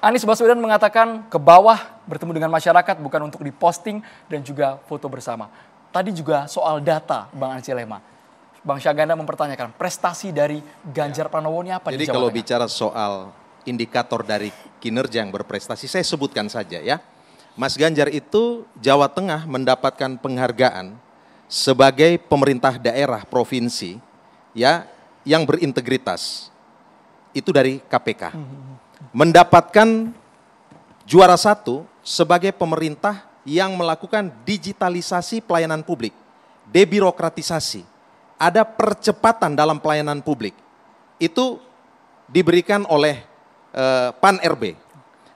Anies Baswedan mengatakan ke bawah bertemu dengan masyarakat bukan untuk diposting dan juga foto bersama. Tadi juga soal data Bang Ansi Lema. Bang Syaganda mempertanyakan prestasi dari Ganjar ya. Pranowo ini apa Jadi kalau Tengah? bicara soal indikator dari kinerja yang berprestasi, saya sebutkan saja ya. Mas Ganjar itu Jawa Tengah mendapatkan penghargaan sebagai pemerintah daerah provinsi ya yang berintegritas. Itu dari KPK. Hmm, hmm, hmm mendapatkan juara satu sebagai pemerintah yang melakukan digitalisasi pelayanan publik, debirokratisasi, ada percepatan dalam pelayanan publik. Itu diberikan oleh eh, PAN RB.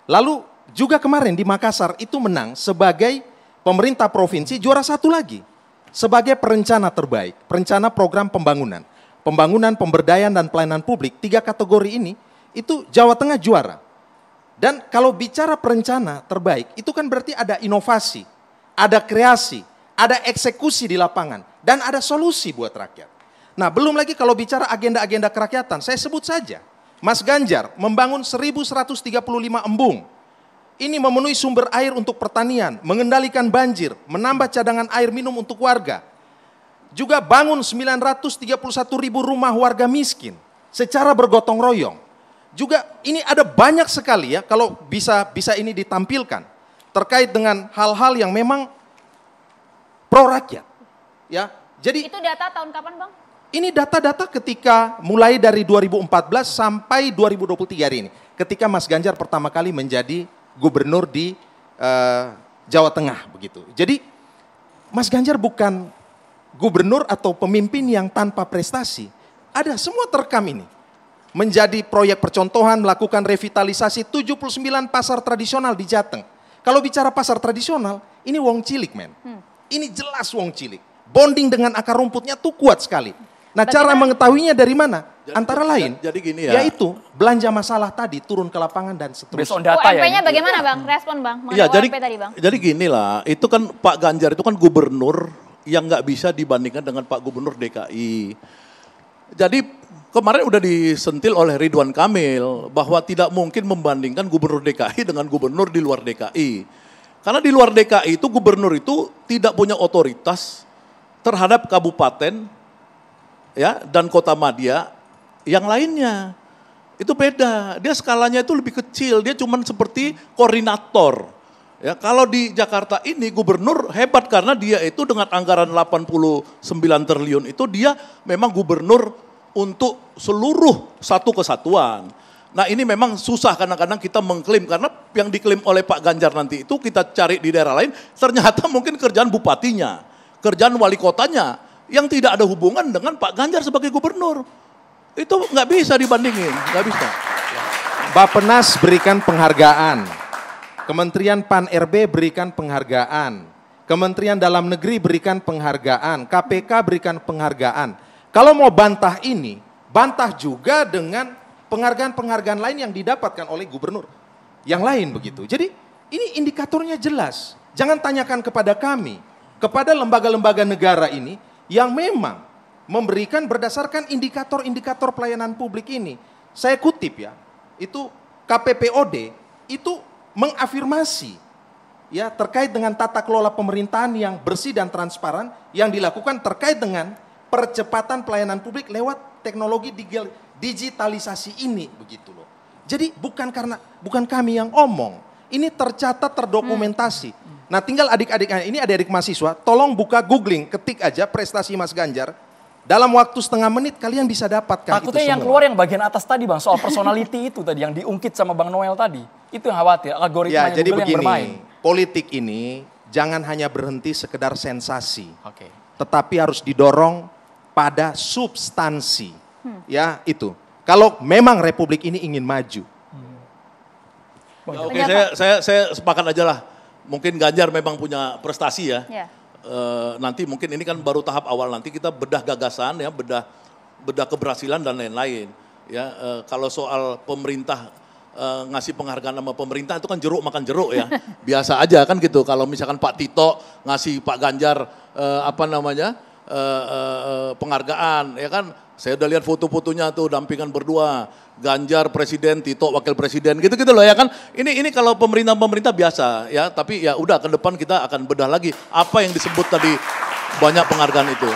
Lalu juga kemarin di Makassar itu menang sebagai pemerintah provinsi juara satu lagi sebagai perencana terbaik, perencana program pembangunan, pembangunan pemberdayaan dan pelayanan publik. Tiga kategori ini itu Jawa Tengah juara. Dan kalau bicara perencana terbaik, itu kan berarti ada inovasi, ada kreasi, ada eksekusi di lapangan, dan ada solusi buat rakyat. Nah belum lagi kalau bicara agenda-agenda kerakyatan, saya sebut saja. Mas Ganjar membangun 1135 embung. Ini memenuhi sumber air untuk pertanian, mengendalikan banjir, menambah cadangan air minum untuk warga. Juga bangun 931 ribu rumah warga miskin secara bergotong royong juga ini ada banyak sekali ya kalau bisa bisa ini ditampilkan terkait dengan hal-hal yang memang pro rakyat. Ya. Jadi Itu data tahun kapan, Bang? Ini data-data ketika mulai dari 2014 sampai 2023 hari ini. Ketika Mas Ganjar pertama kali menjadi gubernur di uh, Jawa Tengah begitu. Jadi Mas Ganjar bukan gubernur atau pemimpin yang tanpa prestasi. Ada semua terekam ini menjadi proyek percontohan melakukan revitalisasi 79 pasar tradisional di Jateng. Kalau bicara pasar tradisional, ini wong cilik men. Hmm. Ini jelas wong cilik. Bonding dengan akar rumputnya tuh kuat sekali. Nah Bagaimana? cara mengetahuinya dari mana? Jadi, Antara lain, jadi gini ya. Yaitu belanja masalah tadi turun ke lapangan dan seterusnya. Based data oh, ya. nya bagaimana Bang? Respon Bang? ya, jadi, tadi Bang. Jadi gini lah, itu kan Pak Ganjar itu kan gubernur yang nggak bisa dibandingkan dengan Pak Gubernur DKI. Jadi kemarin udah disentil oleh Ridwan Kamil bahwa tidak mungkin membandingkan gubernur DKI dengan gubernur di luar DKI. Karena di luar DKI itu gubernur itu tidak punya otoritas terhadap kabupaten ya dan kota madya yang lainnya. Itu beda. Dia skalanya itu lebih kecil, dia cuman seperti koordinator. Ya, kalau di Jakarta ini gubernur hebat karena dia itu dengan anggaran 89 triliun itu dia memang gubernur untuk seluruh satu kesatuan. Nah ini memang susah kadang-kadang kita mengklaim karena yang diklaim oleh Pak Ganjar nanti itu kita cari di daerah lain ternyata mungkin kerjaan bupatinya, kerjaan wali kotanya yang tidak ada hubungan dengan Pak Ganjar sebagai gubernur. Itu nggak bisa dibandingin, nggak bisa. Bapenas berikan penghargaan Kementerian Pan-RB berikan penghargaan. Kementerian Dalam Negeri berikan penghargaan. KPK berikan penghargaan. Kalau mau bantah ini, bantah juga dengan penghargaan-penghargaan lain yang didapatkan oleh gubernur. Yang lain begitu. Jadi ini indikatornya jelas. Jangan tanyakan kepada kami, kepada lembaga-lembaga negara ini yang memang memberikan berdasarkan indikator-indikator pelayanan publik ini. Saya kutip ya, itu KPPOD itu mengafirmasi ya terkait dengan tata kelola pemerintahan yang bersih dan transparan yang dilakukan terkait dengan percepatan pelayanan publik lewat teknologi digitalisasi ini begitu loh. Jadi bukan karena bukan kami yang omong, ini tercatat terdokumentasi. Hmm. Nah, tinggal adik-adik ini adik-adik mahasiswa, tolong buka googling, ketik aja prestasi Mas Ganjar dalam waktu setengah menit kalian bisa dapatkan Takutnya itu yang keluar yang bagian atas tadi Bang, soal personality itu tadi yang diungkit sama Bang Noel tadi. Itu yang khawatir, algoritma ya, jadi begini, yang bermain. Politik ini jangan hanya berhenti sekedar sensasi. Oke. Okay. Tetapi harus didorong pada substansi. Hmm. Ya, itu. Kalau memang republik ini ingin maju. Hmm. Ya, oke, okay, saya, saya saya sepakat aja lah. Mungkin Ganjar memang punya prestasi ya. Yeah Eh, nanti mungkin ini kan baru tahap awal nanti kita bedah gagasan ya, bedah bedah keberhasilan dan lain-lain. Ya, e, kalau soal pemerintah e, ngasih penghargaan sama pemerintah itu kan jeruk makan jeruk ya. Biasa aja kan gitu. Kalau misalkan Pak Tito ngasih Pak Ganjar e, apa namanya? e, e, penghargaan ya kan saya udah lihat foto-fotonya tuh dampingan berdua, Ganjar presiden, Tito wakil presiden, gitu-gitu loh ya kan. Ini ini kalau pemerintah-pemerintah biasa ya, tapi ya udah ke depan kita akan bedah lagi apa yang disebut tadi banyak penghargaan itu.